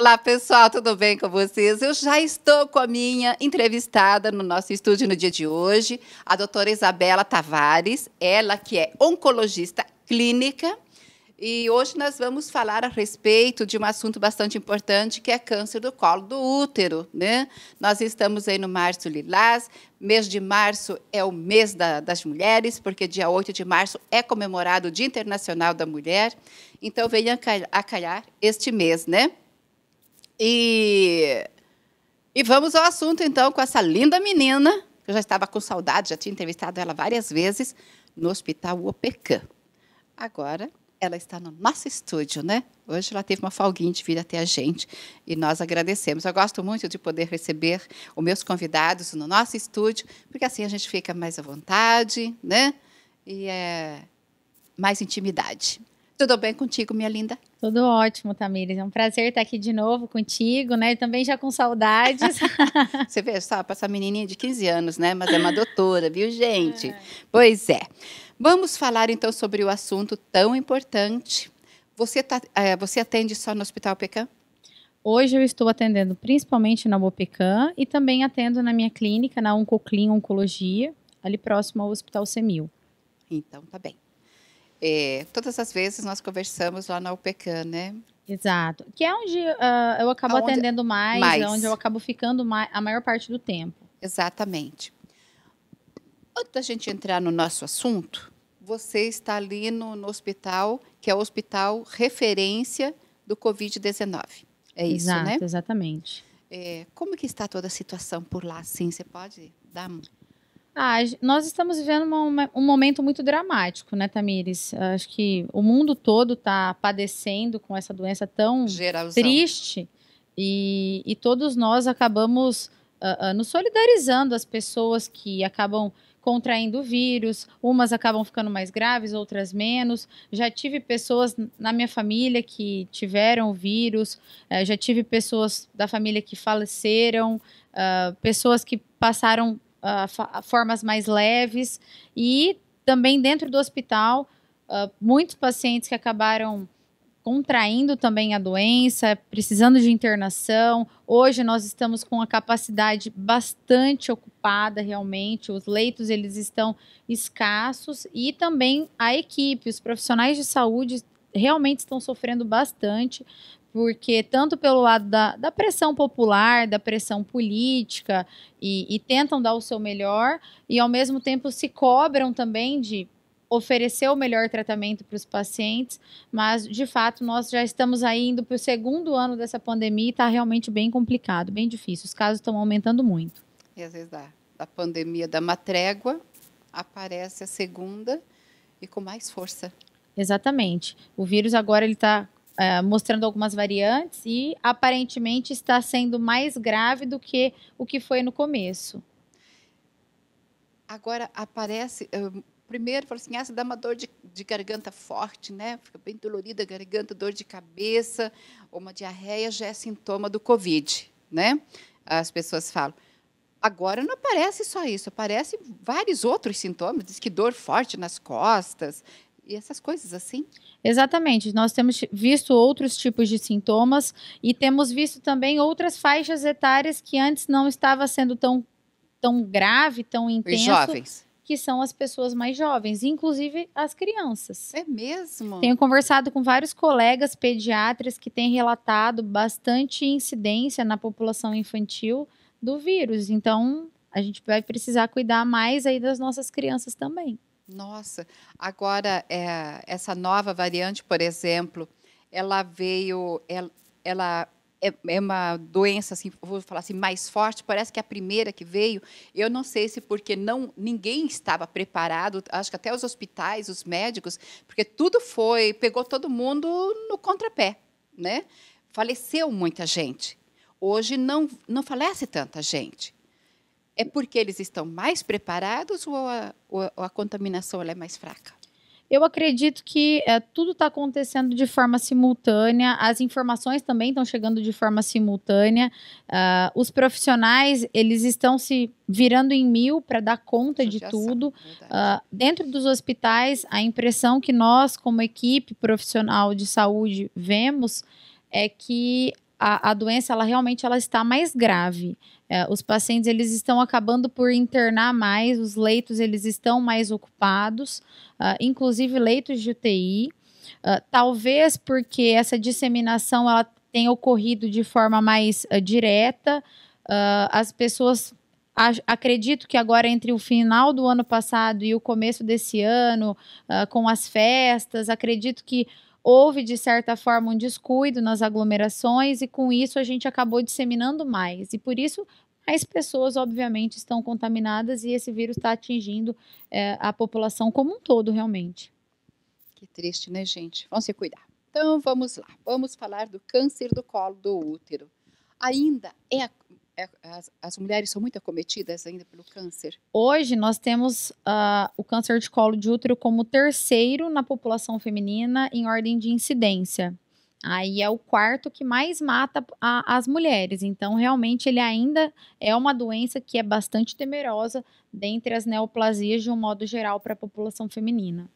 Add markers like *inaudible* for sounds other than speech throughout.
Olá pessoal, tudo bem com vocês? Eu já estou com a minha entrevistada no nosso estúdio no dia de hoje, a doutora Isabela Tavares, ela que é oncologista clínica. E hoje nós vamos falar a respeito de um assunto bastante importante, que é câncer do colo do útero. Né? Nós estamos aí no março lilás, mês de março é o mês da, das mulheres, porque dia 8 de março é comemorado o Dia Internacional da Mulher. Então, venha acalhar este mês, né? E, e vamos ao assunto, então, com essa linda menina, que eu já estava com saudade, já tinha entrevistado ela várias vezes, no Hospital UOPECAM. Agora, ela está no nosso estúdio, né? Hoje ela teve uma falguinha de vir até a gente e nós agradecemos. Eu gosto muito de poder receber os meus convidados no nosso estúdio, porque assim a gente fica mais à vontade, né? E é mais intimidade. Tudo bem contigo, minha linda? Tudo ótimo, Tamires. É um prazer estar aqui de novo contigo, né? também já com saudades. *laughs* Você vê só, essa menininha de 15 anos, né? Mas é uma doutora, viu, é. gente? É. Pois é. Vamos falar então sobre o assunto tão importante. Você, tá, é, você atende só no Hospital Pecan? Hoje eu estou atendendo principalmente na Bopecan e também atendo na minha clínica, na Oncoclin Oncologia, ali próximo ao Hospital Semil. Então, tá bem. É, todas as vezes nós conversamos lá na UPECAN, né? Exato. Que é onde uh, eu acabo Aonde... atendendo mais, mais, é onde eu acabo ficando mais, a maior parte do tempo. Exatamente. Antes da gente entrar no nosso assunto, você está ali no, no hospital, que é o hospital referência do Covid-19. É isso, Exato, né? Exatamente. É, como que está toda a situação por lá, Sim, Você pode dar ah, nós estamos vivendo uma, um momento muito dramático, né, Tamires? Acho que o mundo todo está padecendo com essa doença tão Geralzão. triste e, e, todos nós acabamos uh, uh, nos solidarizando as pessoas que acabam contraindo o vírus, umas acabam ficando mais graves, outras menos. Já tive pessoas na minha família que tiveram o vírus, uh, já tive pessoas da família que faleceram, ah, pessoas que passaram uh, formas mais leves e também dentro do hospital, uh, muitos pacientes que acabaram contraindo também a doença, precisando de internação. Hoje nós estamos com a capacidade bastante ocupada realmente, os leitos eles estão escassos e também a equipe, os profissionais de saúde realmente estão sofrendo bastante porque tanto pelo lado da, da pressão popular, da pressão política, e, e tentam dar o seu melhor, e ao mesmo tempo se cobram também de oferecer o melhor tratamento para os pacientes, mas de fato nós já estamos aí indo para o segundo ano dessa pandemia e está realmente bem complicado, bem difícil. Os casos estão aumentando muito. E às vezes da, da pandemia dá uma trégua, aparece a segunda e com mais força. Exatamente. O vírus agora ele está é, mostrando algumas variantes e aparentemente está sendo mais grave do que o que foi no começo. Agora aparece. primeiro, falou assim: essa ah, dá uma dor de, de, garganta forte, né? Fica bem dolorida a garganta, dor de cabeça, ou uma diarreia, já é sintoma do Covid, né? As pessoas falam. Agora não aparece só isso, aparecem vários outros sintomas. Diz que dor forte nas costas, e essas coisas assim. Exatamente. Nós temos visto outros tipos de sintomas e temos visto também outras faixas etárias que antes não estava sendo tão, tão grave, tão intenso. Os jovens que são as pessoas mais jovens, inclusive as crianças. É mesmo? Tenho conversado com vários colegas pediatras que têm relatado bastante incidência na população infantil do vírus. Então, a gente vai precisar cuidar mais aí das nossas crianças também. Nossa, agora é, essa nova variante, por exemplo, ela veio, ela, é, ela é, é, uma doença assim, vou falar assim, mais forte. Parece que é a primeira que veio, eu não sei se porque não ninguém estava preparado. Acho que até os hospitais, os médicos, porque tudo foi pegou todo mundo no contrapé, né? Faleceu muita gente. Hoje não não falece tanta gente é porque eles estão mais preparados ou a, ou a contaminação é mais fraca? Eu acredito que é, tudo está acontecendo de forma simultânea, as informações também estão chegando de forma simultânea, uh, os profissionais eles estão se virando em mil para dar conta de tudo. Uh, dentro dos hospitais, a impressão que nós, como equipe profissional de saúde, vemos é que a, a doença ela realmente ela está mais grave. É, os pacientes eles estão acabando por internar mais, os leitos eles estão mais ocupados, uh, inclusive leitos de UTI. Uh, ah, talvez porque essa disseminação ela tenha ocorrido de forma mais uh, direta, as pessoas acredito que agora entre o final do ano passado e o começo desse ano, com as festas, acredito que houve, de certa forma, um descuido nas aglomerações e com isso a gente acabou disseminando mais. E por isso, mais pessoas, obviamente, estão contaminadas e esse vírus está atingindo é, a população como um todo, realmente. Que triste, né, gente? Vamos se cuidar. Então, vamos lá. Vamos falar do câncer do colo do útero. Ainda é é, as, as, mulheres são muito acometidas ainda pelo câncer? Hoje nós temos uh, o câncer de colo de útero como terceiro na população feminina em ordem de incidência. Aí é o quarto que mais mata a, as mulheres. Então, realmente, ele ainda é uma doença que é bastante temerosa dentre as neoplasias de um modo geral para a população feminina.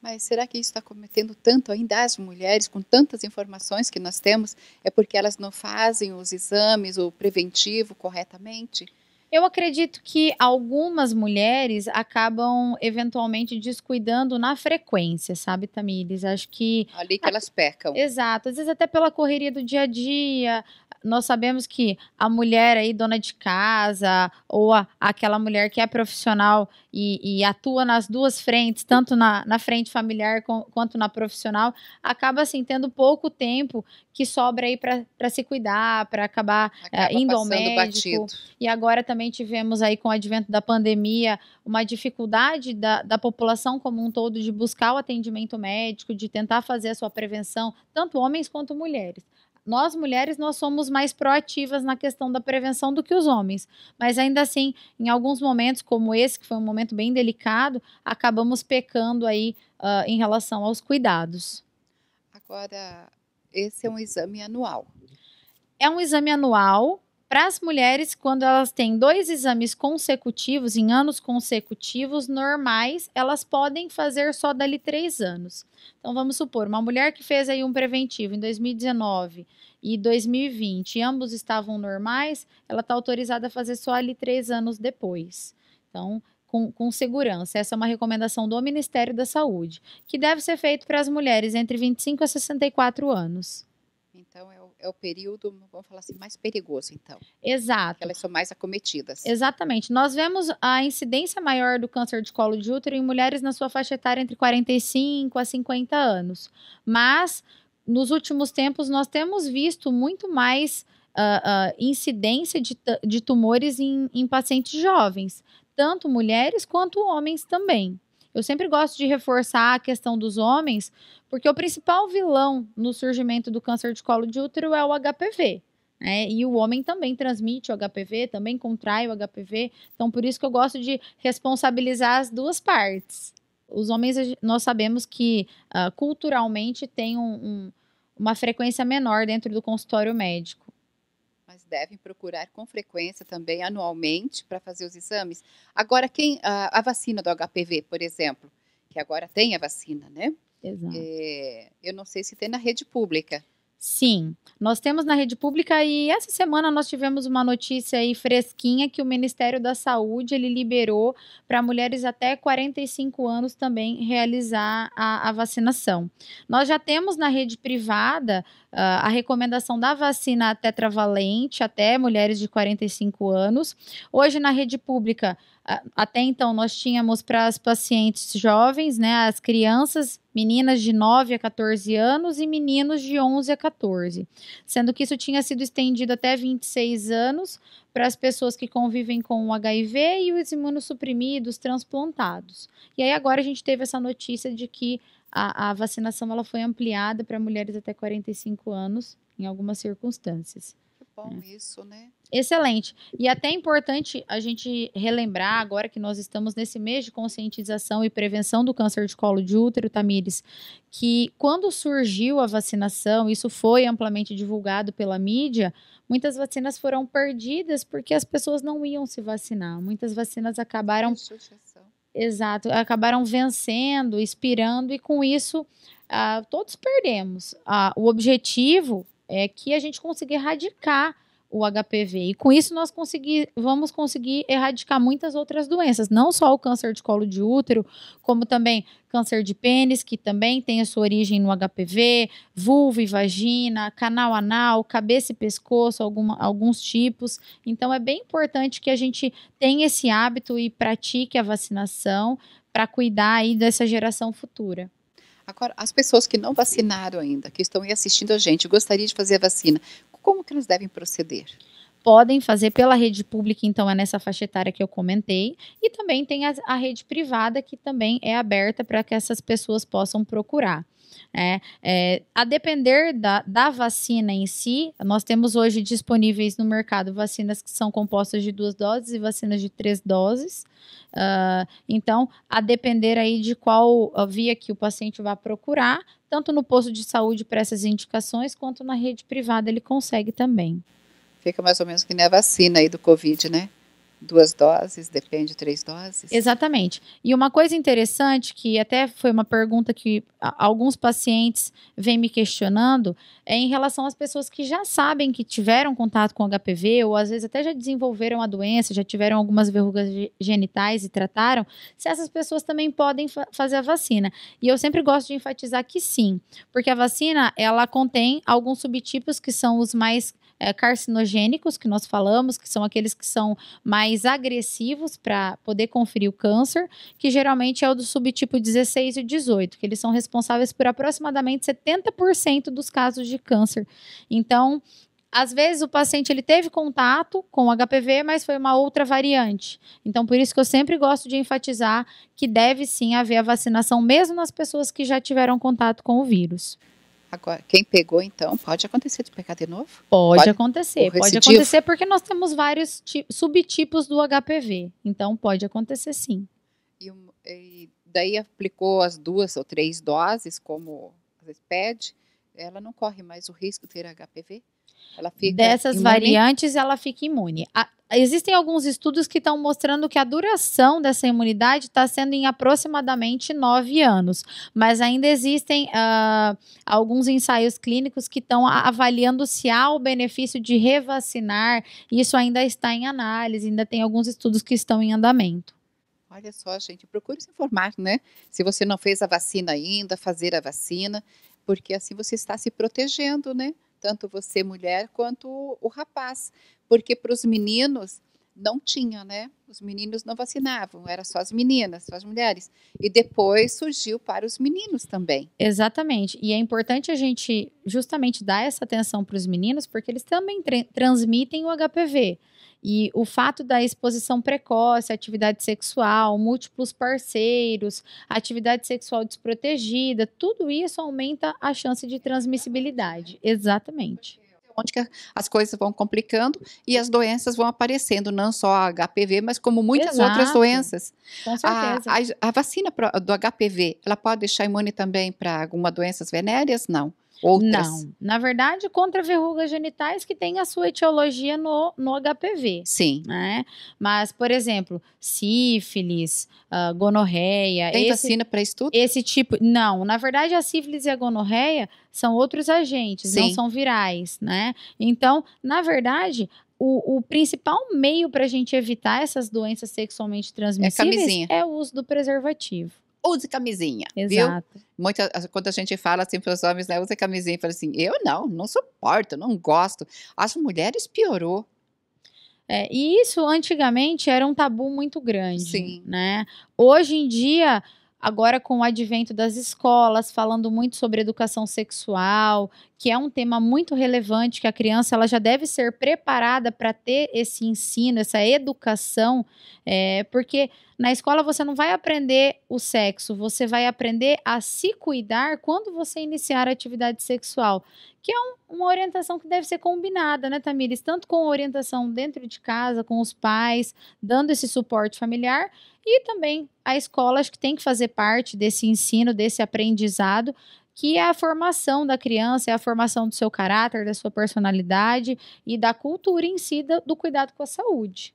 Mas será que isso está cometendo tanto ainda as mulheres, com tantas informações que nós temos? É porque elas não fazem os exames, o preventivo corretamente? Eu acredito que algumas mulheres acabam eventualmente descuidando na frequência, sabe, Tamires? Acho que. Ali que elas pecam. Exato. Às vezes até pela correria do dia a dia, nós sabemos que a mulher aí, dona de casa, ou a, aquela mulher que é profissional e, e atua nas duas frentes, tanto na, na frente familiar com, quanto na profissional, acaba assim tendo pouco tempo que sobra aí para se cuidar, para acabar eh, acaba indo ao médico. Batido. E agora também tivemos aí com o advento da pandemia uma dificuldade da, da população como um todo de buscar o atendimento médico, de tentar fazer a sua prevenção, tanto homens quanto mulheres nós mulheres nós somos mais proativas na questão da prevenção do que os homens, mas ainda assim, em alguns momentos como esse que foi um momento bem delicado, acabamos pecando aí uh, em relação aos cuidados. Agora, esse é um exame anual. É um exame anual para as mulheres, quando elas têm dois exames consecutivos, em anos consecutivos, normais, elas podem fazer só dali três anos. Então, vamos supor, uma mulher que fez aí um preventivo em 2019 e 2020, e ambos estavam normais, ela está autorizada a fazer só ali três anos depois. Então, com, com, segurança. Essa é uma recomendação do Ministério da Saúde, que deve ser feito para as mulheres entre 25 a 64 anos é o período, vamos falar assim, mais perigoso, então. Exato. Elas são mais acometidas. Exatamente. Nós vemos a incidência maior do câncer de colo de útero em mulheres na sua faixa etária entre 45 a 50 anos. Mas, nos últimos tempos, nós temos visto muito mais uh, uh, incidência de, de tumores em, em pacientes jovens, tanto mulheres quanto homens também. Eu sempre gosto de reforçar a questão dos homens, porque o principal vilão no surgimento do câncer de colo de útero é o HPV. É, né? e o homem também transmite o HPV, também contrai o HPV. Então, por isso que eu gosto de responsabilizar as duas partes. Os homens, nós sabemos que uh, culturalmente tem um, um, uma frequência menor dentro do consultório médico mas devem procurar com frequência também anualmente para fazer os exames. Agora, quem a, a, vacina do HPV, por exemplo, que agora tem a vacina, né? Exato. É, eu não sei se tem na rede pública. Sim, nós temos na rede pública e essa semana nós tivemos uma notícia aí fresquinha que o Ministério da Saúde ele liberou para mulheres até 45 anos também realizar a, a, vacinação. Nós já temos na rede privada uh, a recomendação da vacina tetravalente até mulheres de 45 anos. Hoje na rede pública até então nós tínhamos para as pacientes jovens, né, as crianças, meninas de 9 a 14 anos e meninos de 11 a 14, sendo que isso tinha sido estendido até 26 anos para as pessoas que convivem com o HIV e os imunossuprimidos, transplantados. E aí agora a gente teve essa notícia de que a, a vacinação ela foi ampliada para mulheres até 45 anos em algumas circunstâncias bom isso, né? Excelente. E até é importante a gente relembrar agora que nós estamos nesse mês de conscientização e prevenção do câncer de colo de útero, Tamires, que quando surgiu a vacinação, isso foi amplamente divulgado pela mídia, muitas vacinas foram perdidas porque as pessoas não iam se vacinar. Muitas vacinas acabaram Exato, acabaram vencendo, inspirando e com isso uh, todos perdemos. Uh, o objetivo é que a gente consiga erradicar o HPV. E com isso nós conseguir, vamos conseguir erradicar muitas outras doenças, não só o câncer de colo de útero, como também câncer de pênis, que também tem a sua origem no HPV, vulva e vagina, canal anal, cabeça e pescoço, alguma, alguns tipos. Então é bem importante que a gente tenha esse hábito e pratique a vacinação para cuidar aí dessa geração futura. Agora, as pessoas que não vacinaram ainda, que estão aí assistindo a gente, gostaria de fazer a vacina, como que elas devem proceder? podem fazer pela rede pública, então é nessa faixa etária que eu comentei, e também tem a, a rede privada que também é aberta para que essas pessoas possam procurar. É, é, a depender da, da vacina em si, nós temos hoje disponíveis no mercado vacinas que são compostas de duas doses e vacinas de três doses. Uh, então, a depender aí de qual ah, via que o paciente vai procurar, tanto no posto de saúde para essas indicações, quanto na rede privada ele consegue também. Fica mais ou menos que nem a vacina aí do Covid, né? Duas doses, depende, três doses. Exatamente. E uma coisa interessante, que até foi uma pergunta que alguns pacientes vêm me questionando, é em relação às pessoas que já sabem que tiveram contato com HPV, ou às vezes até já desenvolveram a doença, já tiveram algumas verrugas genitais e trataram, se essas pessoas também podem fa fazer a vacina. E eu sempre gosto de enfatizar que sim, porque a vacina, ela contém alguns subtipos que são os mais é, carcinogênicos, que nós falamos, que são aqueles que são mais agressivos para poder conferir o câncer, que geralmente é o do subtipo 16 e 18, que eles são responsáveis por aproximadamente 70% dos casos de câncer. Então, às vezes o paciente ele teve contato com o HPV, mas foi uma outra variante. Então, por isso que eu sempre gosto de enfatizar que deve sim haver a vacinação, mesmo nas pessoas que já tiveram contato com o vírus. Agora, quem pegou, então, pode acontecer de pegar de novo? Pode, pode acontecer. Pode acontecer porque nós temos vários subtipos do HPV. Então, pode acontecer sim. E, e, daí aplicou as duas ou três doses, como às vezes pede, ela não corre mais o risco de ter HPV? dessas imune? variantes, ela fica imune. A, existem alguns estudos que estão mostrando que a duração dessa imunidade está sendo em aproximadamente nove anos, mas ainda existem uh, alguns ensaios clínicos que estão avaliando se há o benefício de revacinar. Isso ainda está em análise, ainda tem alguns estudos que estão em andamento. Olha só, gente, procure se informar, né? Se você não fez a vacina ainda, fazer a vacina, porque assim você está se protegendo, né? tanto você mulher quanto o rapaz, porque para os meninos não tinha, né? Os meninos não vacinavam, era só as meninas, só as mulheres. E depois surgiu para os meninos também. Exatamente. E é importante a gente justamente dar essa atenção para os meninos, porque eles também tra transmitem o HPV. E o fato da exposição precoce, atividade sexual, múltiplos parceiros, atividade sexual desprotegida, tudo isso aumenta a chance de transmissibilidade. Exatamente onde as coisas vão complicando e as doenças vão aparecendo, não só a HPV, mas como muitas Exato. outras doenças. Com certeza. A, a, a vacina pro, do HPV, ela pode deixar imune também para alguma doenças venéreas? Não. Outras. Não, na verdade, contra verrugas genitais que tem a sua etiologia no, no HPV. Sim. Né? Mas, por exemplo, sífilis, uh, gonorreia. Tem vacina para isso tudo? Esse tipo. Não, na verdade, a sífilis e a gonorreia são outros agentes, Sim. não são virais, né? Então, na verdade, o, o, principal meio para a gente evitar essas doenças sexualmente é transmissíveis é, é, o uso do preservativo use camisinha. Exato. Viu? Muita, quando a gente fala assim para os homens, né, usa camisinha, fala assim, eu não, não suporto, não gosto. As mulheres piorou. É, e isso antigamente era um tabu muito grande, Sim. né? Hoje em dia, agora com o advento das escolas, falando muito sobre educação sexual, que é um tema muito relevante, que a criança ela já deve ser preparada para ter esse ensino, essa educação, é, porque na escola você não vai aprender o sexo, você vai aprender a se cuidar quando você iniciar a atividade sexual, que é um, uma orientação que deve ser combinada, né, Tamires? Tanto com orientação dentro de casa, com os pais, dando esse suporte familiar, e também a escola acho que tem que fazer parte desse ensino, desse aprendizado, que é a formação da criança, é a formação do seu caráter, da sua personalidade e da cultura em si do cuidado com a saúde.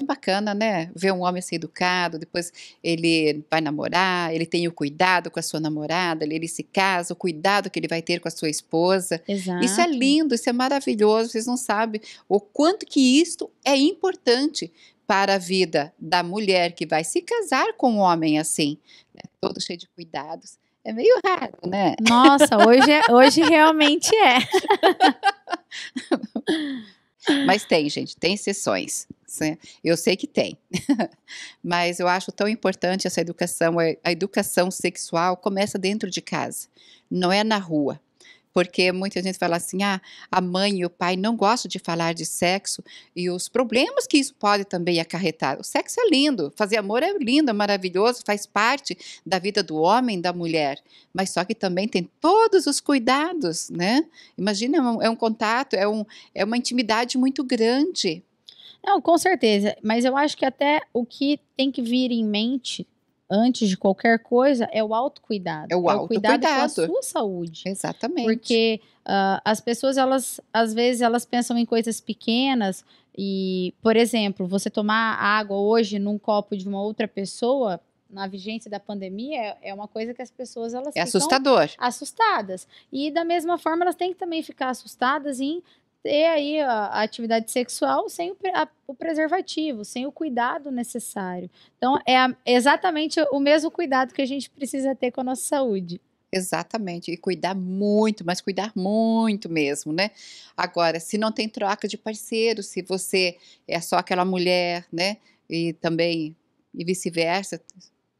É bacana, né? Ver um homem ser educado, depois ele vai namorar, ele tem o cuidado com a sua namorada, ele se casa, o cuidado que ele vai ter com a sua esposa. Exato. Isso é lindo, isso é maravilhoso. Vocês não sabem o quanto que isto é importante para a vida da mulher que vai se casar com um homem assim, né? todo cheio de cuidados. É meio raro, né? Nossa, hoje, é, hoje realmente é. *laughs* Mas tem, gente, tem exceções. Né? Eu sei que tem, *laughs* mas eu acho tão importante essa educação. É, a educação sexual começa dentro de casa, não é na rua. Porque muita gente fala assim: ah, a mãe e o pai não gostam de falar de sexo e os problemas que isso pode também acarretar. O sexo é lindo, fazer amor é lindo, é maravilhoso, faz parte da vida do homem, da mulher, mas só que também tem todos os cuidados, né? Imagina, é um, é um contato, é, um, é uma intimidade muito grande não, com certeza. Mas eu acho que até o que tem que vir em mente antes de qualquer coisa é o autocuidado. É o autocuidado. É o cuidado com a sua saúde. Exatamente. Porque uh, as pessoas, elas, às vezes, elas pensam em coisas pequenas e, por exemplo, você tomar água hoje num copo de uma outra pessoa na vigência da pandemia é, é uma coisa que as pessoas elas é assustador assustadas e da mesma forma elas têm que também ficar assustadas em ter aí a, a atividade sexual sem o, a, o, preservativo, sem o cuidado necessário. Então, é a, exatamente o mesmo cuidado que a gente precisa ter com a nossa saúde. Exatamente, e cuidar muito, mas cuidar muito mesmo, né? Agora, se não tem troca de parceiro, se você é só aquela mulher, né? E também, e vice-versa,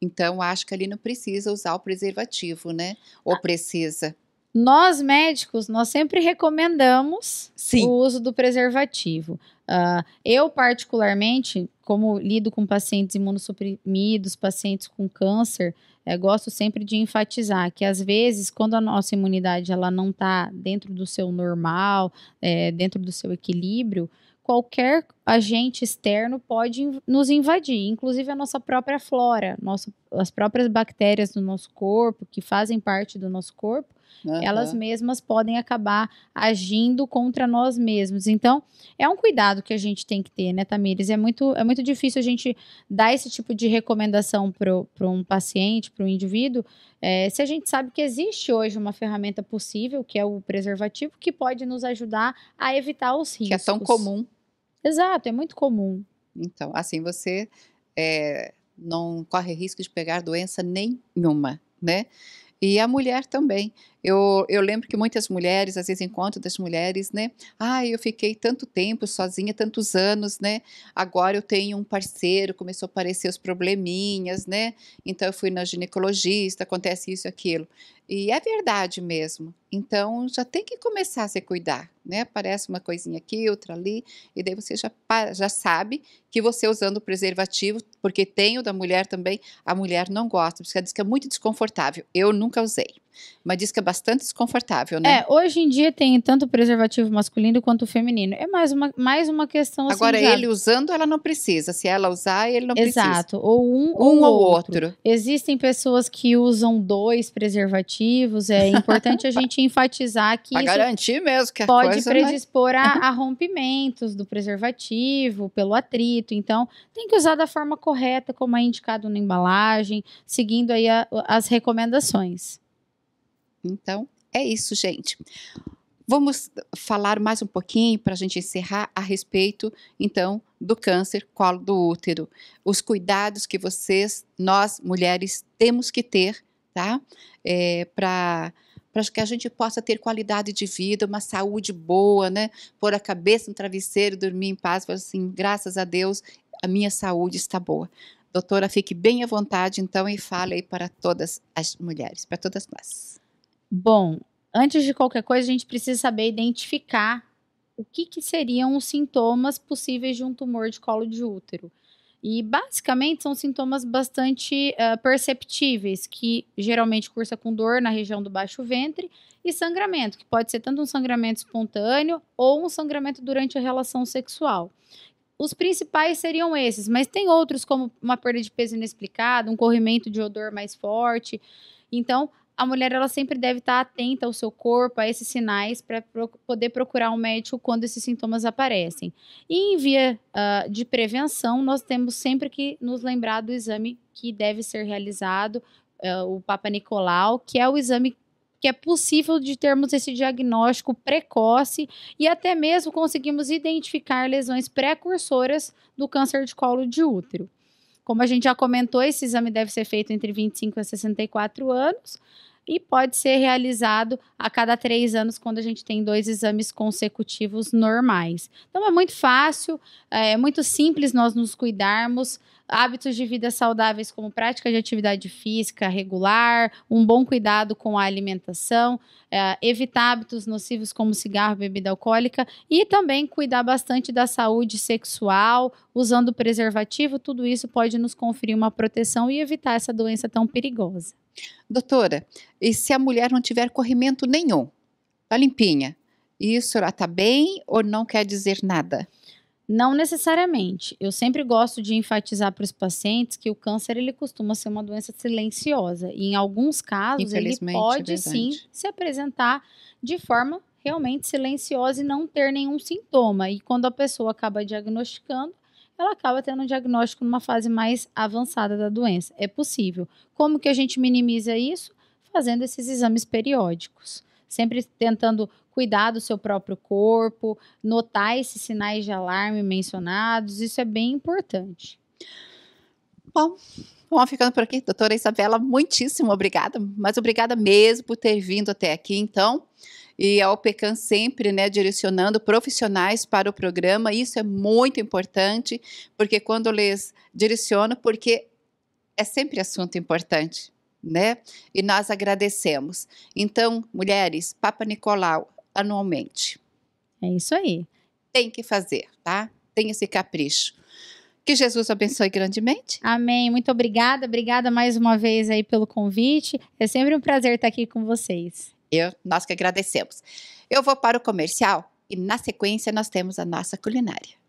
então acho que ali não precisa usar o preservativo, né? Ou ah. precisa. Nós médicos, nós sempre recomendamos Sim. o uso do preservativo. Uh, eu, particularmente, como lido com pacientes imunossuprimidos, pacientes com câncer, eh, gosto sempre de enfatizar que às vezes quando a nossa imunidade ela não está dentro do seu normal, é, dentro do seu equilíbrio, qualquer agente externo pode inv nos invadir, inclusive a nossa própria flora, nosso, as próprias bactérias do nosso corpo que fazem parte do nosso corpo Uhum. Elas mesmas podem acabar agindo contra nós mesmos. Então, é um cuidado que a gente tem que ter, né, Tamires? É muito, é muito difícil a gente dar esse tipo de recomendação para um paciente, para um indivíduo, é, se a gente sabe que existe hoje uma ferramenta possível, que é o preservativo, que pode nos ajudar a evitar os riscos. Que é tão comum. Exato, é muito comum. Então, assim, você é, não corre risco de pegar doença nenhuma, né? E a mulher também. Eu, eu lembro que muitas mulheres, às vezes encontro das mulheres, né? Ah, eu fiquei tanto tempo sozinha, tantos anos, né? Agora eu tenho um parceiro, começou a aparecer os probleminhas, né? Então eu fui na ginecologista, acontece isso e aquilo. E é verdade mesmo. Então já tem que começar a se cuidar, né? Aparece uma coisinha aqui, outra ali, e daí você já, já sabe que você usando o preservativo, porque tem o da mulher também, a mulher não gosta, porque ela diz que é muito desconfortável. Eu nunca usei. Uma disca é bastante desconfortável, né? É, hoje em dia tem tanto preservativo masculino quanto feminino. É mais uma, mais uma questão assim, Agora, ele usando, ela não precisa. Se ela usar, ele não Exato. precisa. Exato. Ou um, um ou, outro. outro. Existem pessoas que usam dois preservativos. É importante a gente *laughs* enfatizar que. Pra garantir mesmo que a Pode é predispor a, *laughs* a rompimentos do preservativo, pelo atrito. Então, tem que usar da forma correta, como é indicado na embalagem, seguindo aí a, as recomendações. Então, é isso, gente. Vamos falar mais um pouquinho para a gente encerrar a respeito, então, do câncer colo do útero. Os cuidados que vocês, nós mulheres, temos que ter, tá? É, para para que a gente possa ter qualidade de vida, uma saúde boa, né? Pôr a cabeça no travesseiro, dormir em paz, falar assim, graças a Deus, a minha saúde está boa. Doutora, fique bem à vontade, então, e fale aí para todas as mulheres, para todas nós. Bom, antes de qualquer coisa, a gente precisa saber identificar o que, que seriam os sintomas possíveis de um tumor de colo de útero. E basicamente são sintomas bastante uh, perceptíveis, que geralmente cursa com dor na região do baixo ventre e sangramento, que pode ser tanto um sangramento espontâneo ou um sangramento durante a relação sexual. Os principais seriam esses, mas tem outros como uma perda de peso inexplicada, um corrimento de odor mais forte. Então, a mulher ela sempre deve estar atenta ao seu corpo, a esses sinais, para pro poder procurar um médico quando esses sintomas aparecem. E em via uh, de prevenção, nós temos sempre que nos lembrar do exame que deve ser realizado, uh, o Papa Nicolau, que é o exame que é possível de termos esse diagnóstico precoce e até mesmo conseguimos identificar lesões precursoras do câncer de colo de útero. Como a gente já comentou, esse exame deve ser feito entre 25 e 64 anos e pode ser realizado a cada três anos quando a gente tem dois exames consecutivos normais. Então é muito fácil, é, é muito simples nós nos cuidarmos. Hábitos de vida saudáveis, como prática de atividade física regular, um bom cuidado com a alimentação, é, evitar hábitos nocivos como cigarro, bebida alcoólica e também cuidar bastante da saúde sexual, usando preservativo, tudo isso pode nos conferir uma proteção e evitar essa doença tão perigosa. Doutora, e se a mulher não tiver corrimento nenhum? Tá limpinha. Isso ela tá bem ou não quer dizer nada? Não necessariamente. Eu sempre gosto de enfatizar para os pacientes que o câncer ele costuma ser uma doença silenciosa e em alguns casos ele é pode é sim se apresentar de forma realmente silenciosa e não ter nenhum sintoma. E quando a pessoa acaba diagnosticando, ela acaba tendo um diagnóstico numa fase mais avançada da doença. É possível. Como que a gente minimiza isso? Fazendo esses exames periódicos. Sempre tentando cuidar do seu próprio corpo, notar esses sinais de alarme mencionados, isso é bem importante. Bom, Bom, ficando por aqui, doutora Isabela, muitíssimo obrigada, mas obrigada mesmo por ter vindo até aqui, então e a OPECAM sempre né, direcionando profissionais para o programa. Isso é muito importante, porque quando lhes direciona, porque é sempre assunto importante, né? E nós agradecemos. Então, mulheres, Papa Nicolau, anualmente. É isso aí. Tem que fazer, tá? Tem esse capricho. Que Jesus abençoe grandemente. Amém. Muito obrigada. Obrigada mais uma vez aí pelo convite. É sempre um prazer estar aqui com vocês. Eu, nós que agradecemos. Eu vou para o comercial e na sequência nós temos a nossa culinária.